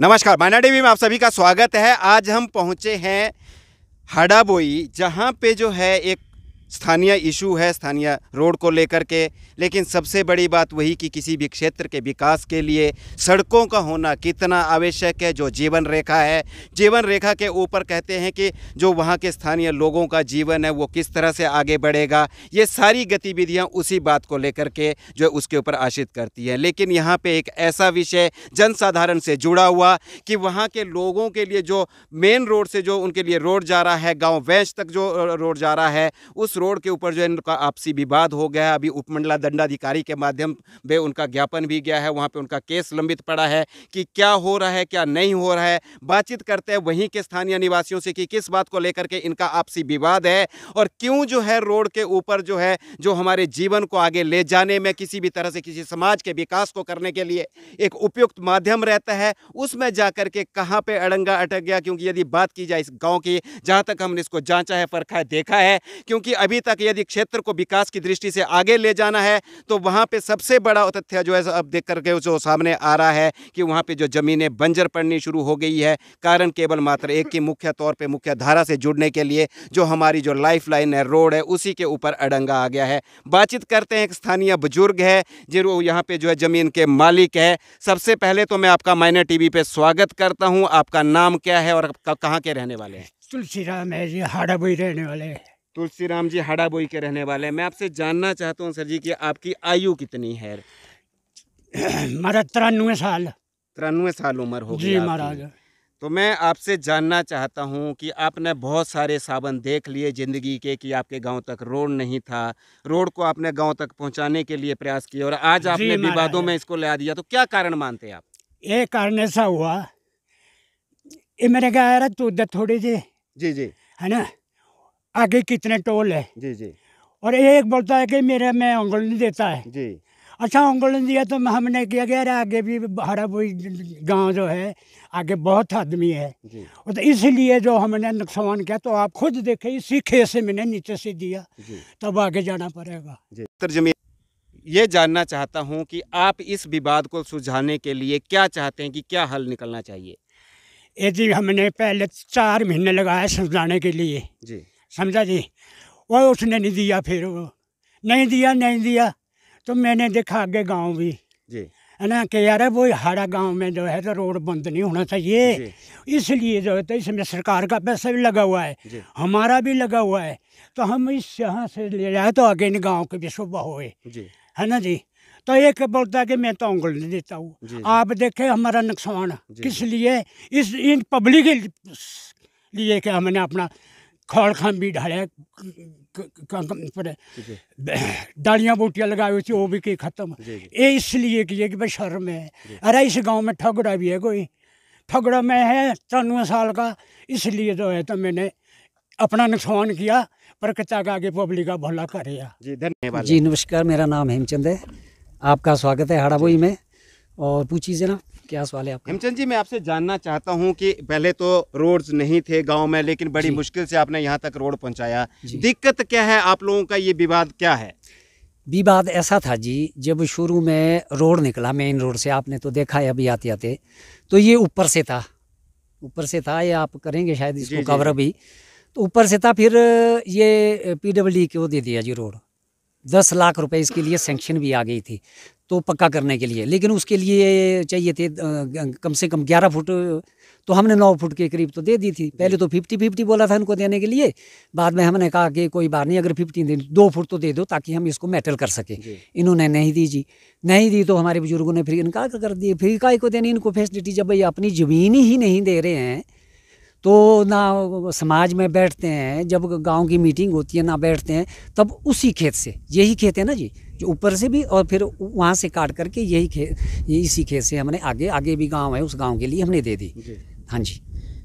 नमस्कार माना टीवी में आप सभी का स्वागत है आज हम पहुंचे हैं हडाबोई जहां पे जो है एक स्थानीय इशू है स्थानीय रोड को लेकर के लेकिन सबसे बड़ी बात वही कि किसी भी क्षेत्र के विकास के लिए सड़कों का होना कितना आवश्यक है जो जीवन रेखा है जीवन रेखा के ऊपर कहते हैं कि जो वहाँ के स्थानीय लोगों का जीवन है वो किस तरह से आगे बढ़ेगा ये सारी गतिविधियाँ उसी बात को लेकर के जो उसके ऊपर आश्रित करती है लेकिन यहाँ पर एक ऐसा विषय जनसाधारण से जुड़ा हुआ कि वहाँ के लोगों के लिए जो मेन रोड से जो उनके लिए रोड जा रहा है गाँव वैंश तक जो रोड जा रहा है उस रोड के ऊपर जो है इनका आपसी विवाद हो गया है अभी उपमंडला दंडाधिकारी के माध्यम पे उनका ज्ञापन भी गया है वहाँ पे उनका केस लंबित पड़ा है कि क्या हो रहा है क्या नहीं हो रहा है बातचीत करते हैं वहीं के स्थानीय निवासियों से कि किस बात को लेकर के इनका आपसी विवाद है और क्यों जो है रोड के ऊपर जो है जो हमारे जीवन को आगे ले जाने में किसी भी तरह से किसी समाज के विकास को करने के लिए एक उपयुक्त माध्यम रहता है उसमें जा के कहाँ पर अड़ंगा अटक गया क्योंकि यदि बात की जाए इस गाँव की जहाँ तक हमने इसको जाँचा है परखा है देखा है क्योंकि अभी तक यदि क्षेत्र को विकास की दृष्टि से आगे ले जाना है तो वहाँ पे सबसे बड़ा तथ्य जो है अब देख करके जो सामने आ रहा है कि वहाँ पे जो ज़मीनें बंजर पड़नी शुरू हो गई है कारण केवल मात्र एक ही मुख्य तौर पर मुख्य धारा से जुड़ने के लिए जो हमारी जो लाइफ है रोड है उसी के ऊपर अडंगा आ गया है बातचीत करते हैं एक स्थानीय बुजुर्ग है जो यहाँ पर जो है ज़मीन के मालिक है सबसे पहले तो मैं आपका मायने टी पे स्वागत करता हूँ आपका नाम क्या है और कहाँ के रहने वाले हैं तुलसीराम है जी हाड़ाबुई रहने वाले हैं तुलसी राम जी बोई के रहने वाले हैं मैं आपसे जानना चाहता हूँ सर जी कि आपकी आयु कितनी है मेरा तिरानवे साल तिरानवे साल उम्र हो गई महाराज तो मैं आपसे जानना चाहता हूं कि आपने बहुत सारे सावन देख लिए ज़िंदगी के कि आपके गांव तक रोड नहीं था रोड को आपने गांव तक पहुंचाने के लिए प्रयास किया और आज आपने विवादों में इसको ला दिया तो क्या कारण मानते आप ये कारण ऐसा हुआ ये मेरे गाय तो थोड़ी जी जी जी है ना आगे कितने टोल है जी जी और एक बोलता है कि मेरा मैं उंगल नहीं देता है जी अच्छा उंगल नहीं दिया तो हमने किया गया आगे भी हराबुई गांव जो है आगे बहुत आदमी है जी। तो इसलिए जो हमने नुकसान किया तो आप खुद देखे इसी खेत से मैंने नीचे से दिया तब तो आगे जाना पड़ेगा जी ये जानना चाहता हूँ कि आप इस विवाद को सुलझाने के लिए क्या चाहते हैं कि क्या हल निकलना चाहिए ये जी हमने पहले चार महीने लगाए सुलझाने के लिए जी समझा जी वो उसने नहीं दिया फिर वो नहीं दिया नहीं दिया तो मैंने देखा आगे गांव भी जी है ना कि यार वो हाड़ा गांव में जो है तो रोड बंद नहीं होना चाहिए इसलिए जो है तो इसमें सरकार का पैसा भी लगा हुआ है हमारा भी लगा हुआ है तो हम इस यहाँ से ले जाए तो आगे इन गाँव के भी शोभा हो है ना जी तो एक बोलता है कि मैं तो उंगल नहीं देता हूँ आप देखे हमारा नुकसान किस लिए इस इन पब्लिक के लिए कि हमने अपना खड़ भी ढाले डालियाँ बूटियाँ लगाई हुई थी वो भी कहीं खत्म ये इसलिए किए कि भाई शर्म है अरे इस गांव में ठगड़ा भी है कोई ठगड़ा में है तिरानवे साल का इसलिए जो तो है तो मैंने अपना नुकसान किया पर किता का आगे पब्लिक का भला कर जी धन्यवाद जी नमस्कार मेरा नाम हेमचंद है आपका स्वागत है हाड़ाबोई में और पूछिए जना क्या सवाल है आपका हेमचंद जी मैं आपसे जानना चाहता हूँ कि पहले तो रोड्स नहीं थे गांव में लेकिन बड़ी मुश्किल से आपने यहाँ तक रोड पहुंचाया दिक्कत क्या है आप लोगों का ये विवाद क्या है विवाद ऐसा था जी जब शुरू में रोड निकला मेन रोड से आपने तो देखा है अभी आते आते तो ये ऊपर से था ऊपर से था ये आप करेंगे शायद इसको कवर अभी तो ऊपर से था फिर ये पी डब्ल्यू e को दे दिया जी रोड दस लाख रुपए इसके लिए सेंक्शन भी आ गई थी तो पक्का करने के लिए लेकिन उसके लिए चाहिए थे कम से कम ग्यारह फुट तो हमने नौ फुट के करीब तो दे दी थी पहले तो फिफ्टी फिफ्टी बोला था इनको देने के लिए बाद में हमने कहा कि कोई बात नहीं अगर फिफ्टी दे दो फुट तो दे दो ताकि हम इसको मेटल कर सकें इन्होंने नहीं दी जी नहीं दी तो हमारे बुजुर्गों ने फिर इनका कर दिए फिर काय को देनी इनको फैसिलिटी जब भाई अपनी ज़मीन ही नहीं दे रहे हैं तो ना समाज में बैठते हैं जब गांव की मीटिंग होती है ना बैठते हैं तब उसी खेत से यही खेत है ना जी जो ऊपर से भी और फिर वहाँ से काट करके यही खेत इसी खेत से हमने आगे आगे भी गांव है उस गांव के लिए हमने दे दी हाँ जी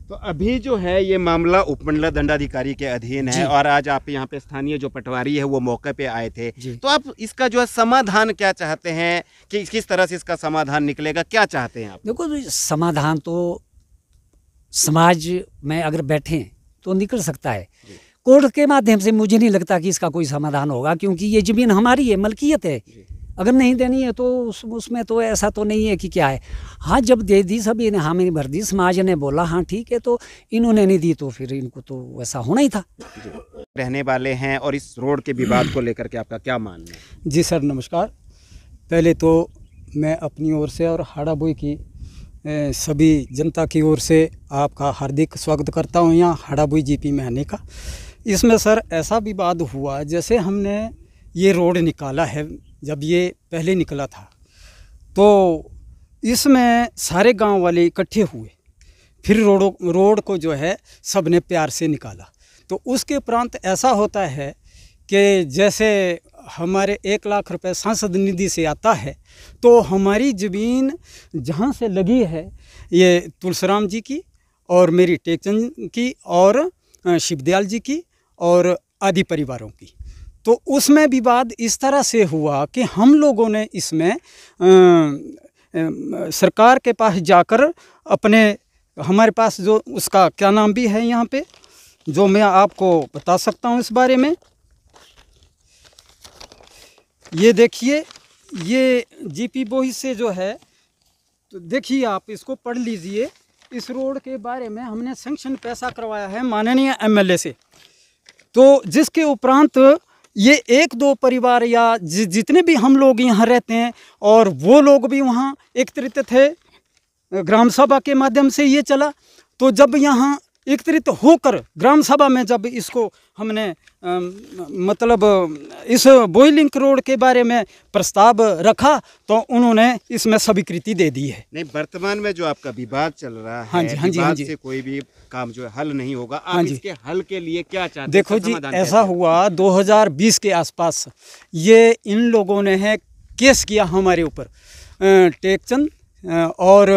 तो अभी जो है ये मामला उपमंडला दंडाधिकारी के अधीन है और आज आप यहाँ पे स्थानीय जो पटवारी है वो मौके पे आए थे तो आप इसका जो है समाधान क्या चाहते हैं कि किस तरह से इसका समाधान निकलेगा क्या चाहते हैं आप देखो समाधान तो समाज में अगर बैठे तो निकल सकता है कोर्ट के माध्यम से मुझे नहीं लगता कि इसका कोई समाधान होगा क्योंकि ये ज़मीन हमारी है मलकियत है अगर नहीं देनी है तो उस उसमें तो ऐसा तो नहीं है कि क्या है हाँ जब दे दी सब इन्हें हामी भर दी समाज ने बोला हाँ ठीक है तो इन्होंने नहीं दी तो फिर इनको तो वैसा होना ही था रहने वाले हैं और इस रोड के विवाद को लेकर के आपका क्या मानना है जी सर नमस्कार पहले तो मैं अपनी ओर से और हाड़ा की सभी जनता की ओर से आपका हार्दिक स्वागत करता हूँ यहाँ हड़ाबुई जीपी पी आने का इसमें सर ऐसा विवाद हुआ जैसे हमने ये रोड निकाला है जब ये पहले निकला था तो इसमें सारे गांव वाले इकट्ठे हुए फिर रोडों रोड को जो है सब ने प्यार से निकाला तो उसके उपरांत ऐसा होता है कि जैसे हमारे एक लाख रुपए सांसद निधि से आता है तो हमारी ज़मीन जहाँ से लगी है ये तुलसीराम जी की और मेरी टेकचंद की और शिवदयाल जी की और आदि परिवारों की तो उसमें विवाद इस तरह से हुआ कि हम लोगों ने इसमें सरकार के पास जाकर अपने हमारे पास जो उसका क्या नाम भी है यहाँ पे जो मैं आपको बता सकता हूँ इस बारे में ये देखिए ये जीपी बोही से जो है तो देखिए आप इसको पढ़ लीजिए इस रोड के बारे में हमने सेंक्शन पैसा करवाया है माननीय एमएलए से तो जिसके उपरांत ये एक दो परिवार या जि, जितने भी हम लोग यहाँ रहते हैं और वो लोग भी वहाँ एकत्रित थे ग्राम सभा के माध्यम से ये चला तो जब यहाँ एकत्रित होकर ग्राम सभा में जब इसको हमने मतलब इस बोइलिंक रोड के बारे में प्रस्ताव रखा तो उन्होंने इसमें स्वीकृति दे दी है नहीं वर्तमान में जो आपका विवाद चल रहा है हाँ जी हाँ जी हाँ जी से कोई भी काम जो है हल नहीं होगा आप हाँ जी इसके हल के लिए क्या चाहते देखो जी ऐसा हुआ 2020 के आसपास ये इन लोगों ने है केस किया हमारे ऊपर टेकचंद और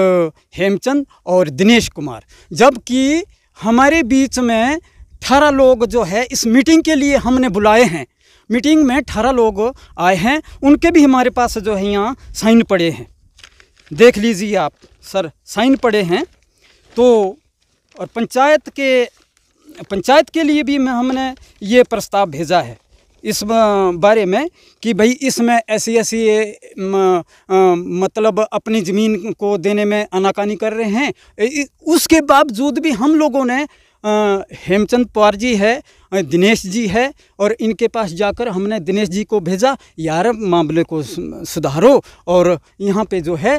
हेमचंद और दिनेश कुमार जबकि हमारे बीच में अठारह लोग जो है इस मीटिंग के लिए हमने बुलाए हैं मीटिंग में अठारह लोग आए हैं उनके भी हमारे पास जो है यहाँ साइन पड़े हैं देख लीजिए आप सर साइन पड़े हैं तो और पंचायत के पंचायत के लिए भी हमने ये प्रस्ताव भेजा है इस बारे में कि भाई इसमें ऐसी ऐसी मतलब अपनी ज़मीन को देने में आनाकानी कर रहे हैं उसके बावजूद भी हम लोगों ने हेमचंद पवार जी है दिनेश जी है और इनके पास जाकर हमने दिनेश जी को भेजा यार मामले को सुधारो और यहाँ पे जो है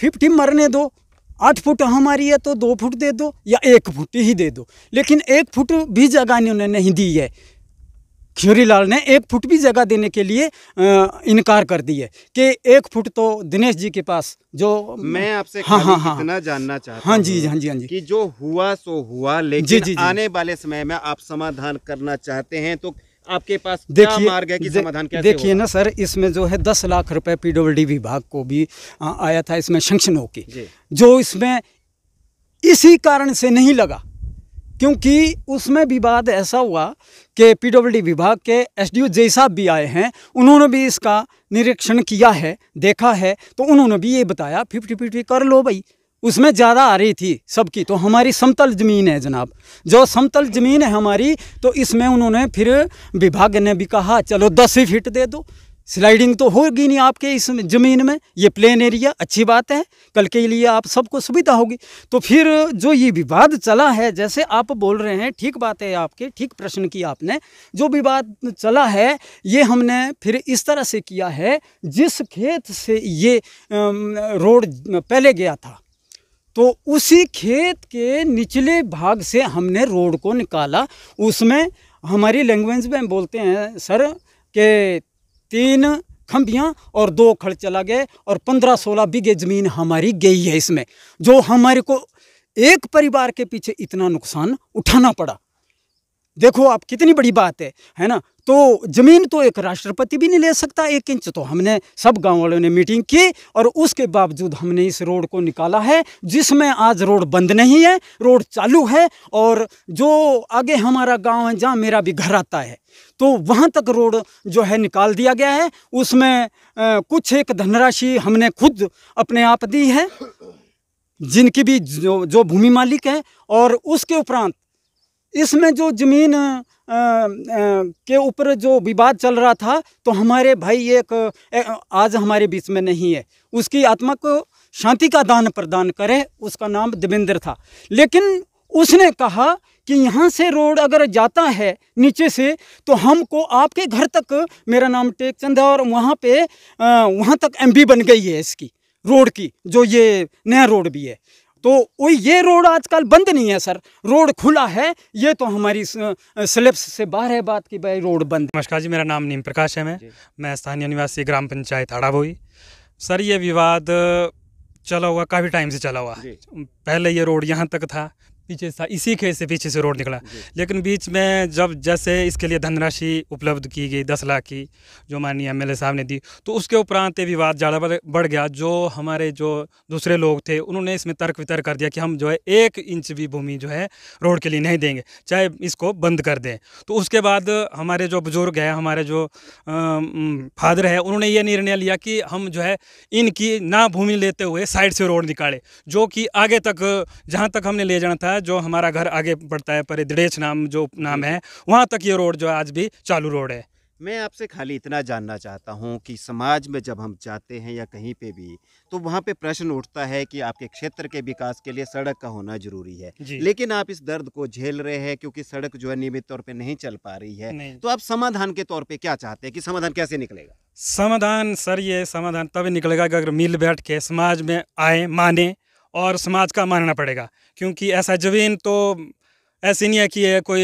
फिफ्टी मरने दो आठ फुट हमारी है तो दो फुट दे दो या एक फुट ही दे दो लेकिन एक फुट भी जगह इन्होंने नहीं दी है खियोरी लाल ने एक फुट भी जगह देने के लिए इनकार कर दिए कि एक फुट तो दिनेश जी के पास जो मैं आपसे हाँ हाँ हाँ इतना जानना चाहता हाँ जी हाँ जी हाँ जी कि जो हुआ सो हुआ लेकिन जी, जी, जी, आने वाले समय में आप समाधान करना चाहते हैं तो आपके पास देखिए मार्ग है कि समाधान क्या देखिए ना सर इसमें जो है दस लाख रुपए पीडब्ल्यू विभाग को भी आया था इसमें शंक्शन होके जो इसमें इसी कारण से नहीं लगा क्योंकि उसमें विवाद ऐसा हुआ कि पीडब्ल्यूडी विभाग के एसडीओ डी साहब भी आए हैं उन्होंने भी इसका निरीक्षण किया है देखा है तो उन्होंने भी ये बताया फिफ्टी फिफ्टी कर लो भाई उसमें ज़्यादा आ रही थी सबकी तो हमारी समतल ज़मीन है जनाब जो समतल ज़मीन है हमारी तो इसमें उन्होंने फिर विभाग ने भी कहा चलो दस ही फिट दे दो स्लाइडिंग तो होगी नहीं आपके इस ज़मीन में ये प्लेन एरिया अच्छी बात है कल के लिए आप सबको सुविधा होगी तो फिर जो ये विवाद चला है जैसे आप बोल रहे हैं ठीक बात है आपके ठीक प्रश्न किया आपने जो विवाद चला है ये हमने फिर इस तरह से किया है जिस खेत से ये रोड पहले गया था तो उसी खेत के निचले भाग से हमने रोड को निकाला उसमें हमारी लैंग्वेज में बोलते हैं सर के तीन खंबिया और दो खड़ चला गए और पंद्रह सोलह बीघे ज़मीन हमारी गई है इसमें जो हमारे को एक परिवार के पीछे इतना नुकसान उठाना पड़ा देखो आप कितनी बड़ी बात है है ना तो जमीन तो एक राष्ट्रपति भी नहीं ले सकता एक इंच तो हमने सब गांव वालों ने मीटिंग की और उसके बावजूद हमने इस रोड को निकाला है जिसमें आज रोड बंद नहीं है रोड चालू है और जो आगे हमारा गांव है जहां मेरा भी घर आता है तो वहां तक रोड जो है निकाल दिया गया है उसमें कुछ एक धनराशि हमने खुद अपने आप दी है जिनकी भी जो जो भूमि मालिक है और उसके उपरांत इसमें जो ज़मीन के ऊपर जो विवाद चल रहा था तो हमारे भाई एक आज हमारे बीच में नहीं है उसकी आत्मा को शांति का दान प्रदान करे उसका नाम देवेंद्र था लेकिन उसने कहा कि यहाँ से रोड अगर जाता है नीचे से तो हमको आपके घर तक मेरा नाम टेकचंद है और वहाँ पे वहाँ तक एमबी बन गई है इसकी रोड की जो ये नया रोड भी है तो वो ये रोड आजकल बंद नहीं है सर रोड खुला है ये तो हमारी स्लिप्स से बाहर है बात की भाई रोड बंद नमस्कार जी मेरा नाम नीम प्रकाश है मैं मैं स्थानीय निवासी ग्राम पंचायत आड़ाबोई सर ये विवाद चला हुआ काफ़ी टाइम से चला हुआ पहले ये रोड यहाँ तक था पीछे सा इसी खेत से पीछे से रोड निकला लेकिन बीच में जब जैसे इसके लिए धनराशि उपलब्ध की गई दस लाख की जो माननीय एम साहब ने दी तो उसके उपरांत ये विवाद ज़्यादा बढ़ गया जो हमारे जो दूसरे लोग थे उन्होंने इसमें तर्क वितर्क कर दिया कि हम जो है एक इंच भी भूमि जो है रोड के लिए नहीं देंगे चाहे इसको बंद कर दें तो उसके बाद हमारे जो बुज़ुर्ग हैं हमारे जो फादर है उन्होंने ये निर्णय लिया कि हम जो है इनकी ना भूमि लेते हुए साइड से रोड निकाले जो कि आगे तक जहाँ तक हमने ले जाना था जो हमारा घर आगे पड़ता है परिद्रेच नाम जो नाम है वहाँ तक ये रोड जो आज भी चालू रोड है मैं आपसे खाली इतना जानना चाहता हूँ कि समाज में जब हम जाते हैं या कहीं पे भी तो वहाँ पे प्रश्न उठता है कि आपके क्षेत्र के विकास के लिए सड़क का होना जरूरी है लेकिन आप इस दर्द को झेल रहे हैं क्योंकि सड़क जो है नियमित तौर पे नहीं चल पा रही है तो आप समाधान के तौर पे क्या चाहते हैं कि समाधान कैसे निकलेगा समाधान सर ये समाधान तभी निकलेगा अगर मिल बैठ के समाज में आए माने और समाज का मानना पड़ेगा क्योंकि ऐसा ज़मीन तो ऐसी नहीं है कि ये कोई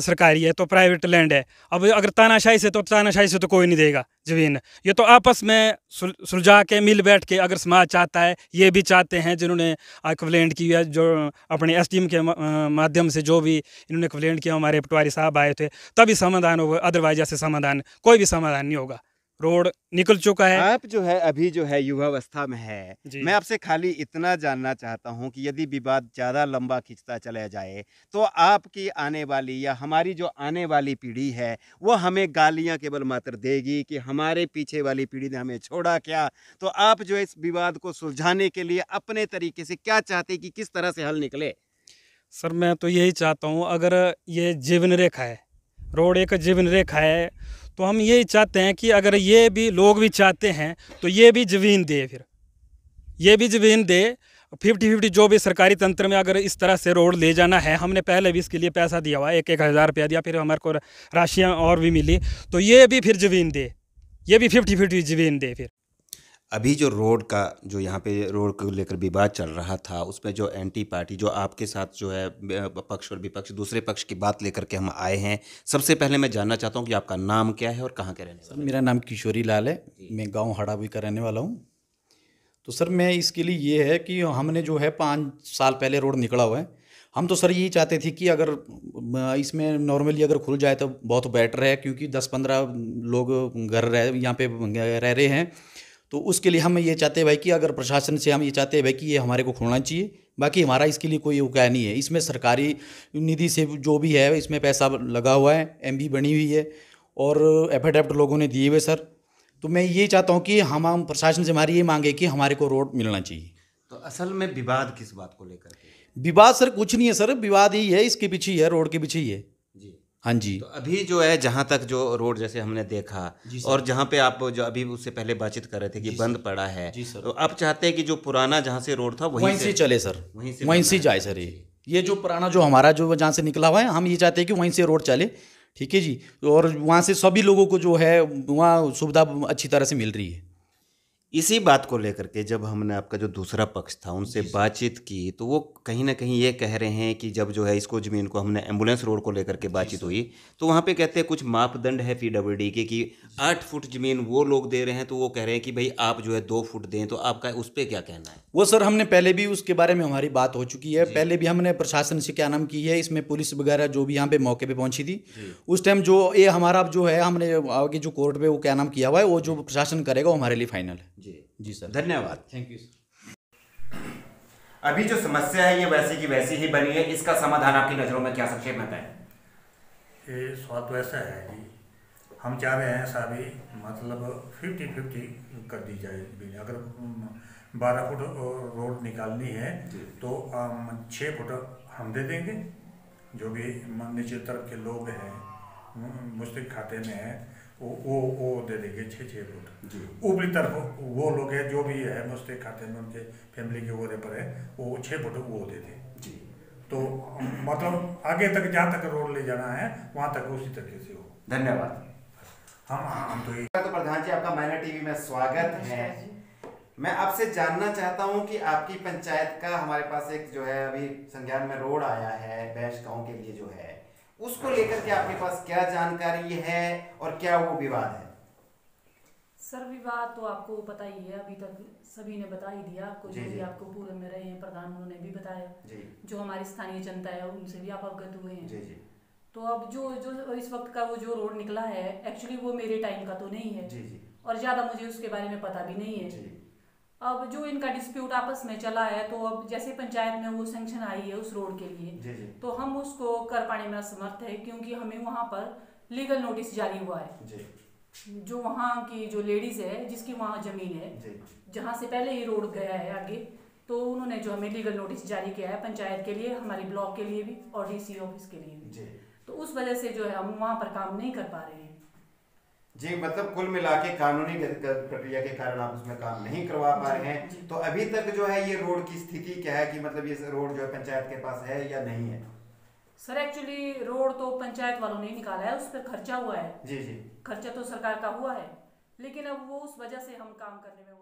सरकारी है तो प्राइवेट लैंड है अब अगर तानाशाही से तो तानाशाही से तो कोई नहीं देगा जमीन ये तो आपस में सुलझा के मिल बैठ के अगर समाज चाहता है ये भी चाहते हैं जिन्होंने कंप्लेंट की है जो अपने एस के माध्यम से जो भी इन्होंने कवलेंड किया हमारे पटवारी साहब आए थे तभी समाधान होगा अदरवाइज ऐसे समाधान कोई भी समाधान नहीं होगा रोड निकल चुका है आप जो है अभी जो है युवावस्था में है मैं आपसे खाली इतना जानना चाहता हूँ कि यदि विवाद ज्यादा लंबा खींचता चला जाए तो आपकी आने वाली या हमारी जो आने वाली पीढ़ी है वो हमें गालियाँ केवल मात्र देगी कि हमारे पीछे वाली पीढ़ी ने हमें छोड़ा क्या तो आप जो इस विवाद को सुलझाने के लिए अपने तरीके से क्या चाहते कि किस तरह से हल निकले सर मैं तो यही चाहता हूँ अगर ये जीवन रेखा है रोड एक जीवन रेखा है तो हम यही चाहते हैं कि अगर ये भी लोग भी चाहते हैं तो ये भी जमीन दे फिर ये भी जमीन दे फिफ्टी फिफ्टी जो भी सरकारी तंत्र में अगर इस तरह से रोड ले जाना है हमने पहले भी इसके लिए पैसा दिया हुआ एक एक हज़ार रुपया दिया फिर हमारे को राशियाँ और भी मिली तो ये भी फिर जमीन दे ये भी फिफ्टी फिफ्टी जमीन दे फिर अभी जो रोड का जो यहाँ पे रोड को लेकर विवाद चल रहा था उसमें जो एंटी पार्टी जो आपके साथ जो है पक्ष और विपक्ष दूसरे पक्ष की बात लेकर के हम आए हैं सबसे पहले मैं जानना चाहता हूँ कि आपका नाम क्या है और कहाँ के रहने वाले सर मेरा नाम किशोरी लाल है मैं गाँव हड़ावी का रहने वाला हूँ तो सर मैं इसके लिए ये है कि हमने जो है पाँच साल पहले रोड निकला हुआ है हम तो सर यही चाहते थे कि अगर इसमें नॉर्मली अगर खुल जाए तो बहुत बेटर है क्योंकि दस पंद्रह लोग घर रह यहाँ पे रह रहे हैं तो उसके लिए हम ये चाहते हैं भाई कि अगर प्रशासन से हम ये चाहते हैं भाई कि ये हमारे को खोलना चाहिए बाकी हमारा इसके लिए कोई उपाय नहीं है इसमें सरकारी निधि से जो भी है इसमें पैसा लगा हुआ है एम बनी हुई है और एफेडेप्ट लोगों ने दिए हुए सर तो मैं ये चाहता हूँ कि हम हम प्रशासन से हमारी ये मांगे कि हमारे को रोड मिलना चाहिए तो असल में विवाद किस बात को लेकर विवाद सर कुछ नहीं है सर विवाद ही है इसके पीछे ही है रोड के पीछे ही है हाँ जी तो अभी जो है जहाँ तक जो रोड जैसे हमने देखा और जहाँ पे आप जो अभी उससे पहले बातचीत कर रहे थे कि बंद पड़ा है तो आप चाहते हैं कि जो पुराना जहाँ से रोड था वहीं से चले सर वहीं से वहीं से जाए सर ये ये जो पुराना जो हमारा जो जहाँ से निकला हुआ है हम ये चाहते हैं कि वहीं से रोड चले ठीक है जी और वहाँ से सभी लोगों को जो है वहाँ सुविधा अच्छी तरह से मिल रही है इसी बात को लेकर के जब हमने आपका जो दूसरा पक्ष था उनसे बातचीत की तो वो कहीं ना कहीं ये कह रहे हैं कि जब जो है इसको ज़मीन को हमने एम्बुलेंस रोड को लेकर के बातचीत हुई तो वहाँ पे कहते हैं कुछ मापदंड है पी डी के कि आठ फुट ज़मीन वो लोग दे रहे हैं तो वो कह रहे हैं कि भाई आप जो है दो फुट दें तो आपका उस पर क्या कहना है वो सर हमने पहले भी उसके बारे में हमारी बात हो चुकी है पहले भी हमने प्रशासन से क्या नाम की है इसमें पुलिस वगैरह जो भी यहाँ पे मौके पर पहुंची थी उस टाइम जो ये हमारा जो है हमने आगे जो कोर्ट में वो क्या नाम किया हुआ है वो जो प्रशासन करेगा वो हमारे लिए फाइनल है जी जी सर धन्यवाद थैंक यू अभी जो समस्या है ये वैसी की वैसी ही बनी है इसका समाधान आपकी नज़रों में क्या संक्षेप में है ये स्वाद वैसा तो है जी हम चाह रहे हैं भी मतलब फिफ्टी फिफ्टी कर दी जाए अगर बारह फुट रोड निकालनी है तो छः फुट हम दे देंगे जो भी नीचे तरफ के लोग हैं मुस्लिम खाते में हैं वो वो दे देंगे छः छः रोड ऊपरी तरफ वो लोग हैं जो भी है मुस्ते खाते में उनके फैमिली के वोदे पर है वो छः फुट वो दे दें तो मतलब आगे तक जहाँ तक रोड ले जाना है वहाँ तक उसी तरीके से हो धन्यवाद हाँ तो तो प्रधान जी आपका मैना टीवी में स्वागत है मैं आपसे जानना चाहता हूँ कि आपकी पंचायत का हमारे पास एक जो है अभी संज्ञान में रोड आया है बैश गाँव के लिए जो है उसको लेकर के आपके पास क्या जानकारी है और क्या वो विवाद है सर विवाद तो आपको पता ही है अभी तक सभी ने बता ही दिया आपको जो भी आपको पूर्व में रहे हैं प्रधान उन्होंने भी बताया जो हमारी स्थानीय जनता है उनसे भी आप अवगत हुए हैं जी जी तो अब जो जो इस वक्त का वो जो रोड निकला है एक्चुअली वो मेरे टाइम का तो नहीं है जी जी और ज़्यादा मुझे उसके बारे में पता भी नहीं है अब जो इनका डिस्प्यूट आपस में चला है तो अब जैसे पंचायत में वो सेंक्शन आई है उस रोड के लिए जी जी। तो हम उसको कर पाने में असमर्थ है क्योंकि हमें वहाँ पर लीगल नोटिस जारी हुआ है जी। जो वहाँ की जो लेडीज है जिसकी वहाँ जमीन है जहाँ से पहले ये रोड गया है आगे तो उन्होंने जो हमें लीगल नोटिस जारी किया है पंचायत के लिए हमारी ब्लॉक के लिए भी और डीसी ऑफिस के लिए भी तो उस वजह से जो है हम वहाँ पर काम नहीं कर पा रहे हैं जी मतलब कुल मिला के कानूनी प्रक्रिया के कारण आप उसमें काम नहीं करवा पा रहे हैं तो अभी तक जो है ये रोड की स्थिति क्या है कि मतलब ये रोड जो है पंचायत के पास है या नहीं है सर एक्चुअली रोड तो पंचायत वालों ने निकाला है उस पर खर्चा हुआ है जी जी खर्चा तो सरकार का हुआ है लेकिन अब वो उस वजह से हम काम करने में